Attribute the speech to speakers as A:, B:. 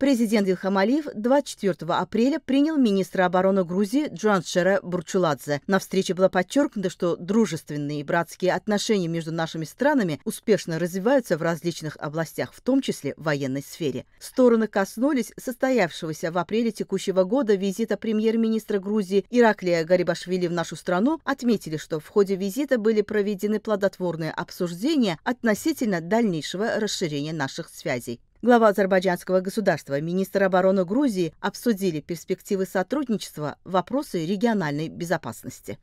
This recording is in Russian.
A: Президент Илхам Алиев 24 апреля принял министра обороны Грузии Джаншера Бурчуладзе. На встрече было подчеркнуто, что дружественные и братские отношения между нашими странами успешно развиваются в различных областях, в том числе в военной сфере. Стороны коснулись состоявшегося в апреле текущего года визита премьер-министра Грузии Ираклия Гарибашвили в нашу страну, отметили, что в ходе визита были проведены плодотворные обсуждения относительно дальнейшего расширения наших связей. Глава азербайджанского государства, министр обороны Грузии обсудили перспективы сотрудничества, вопросы региональной безопасности.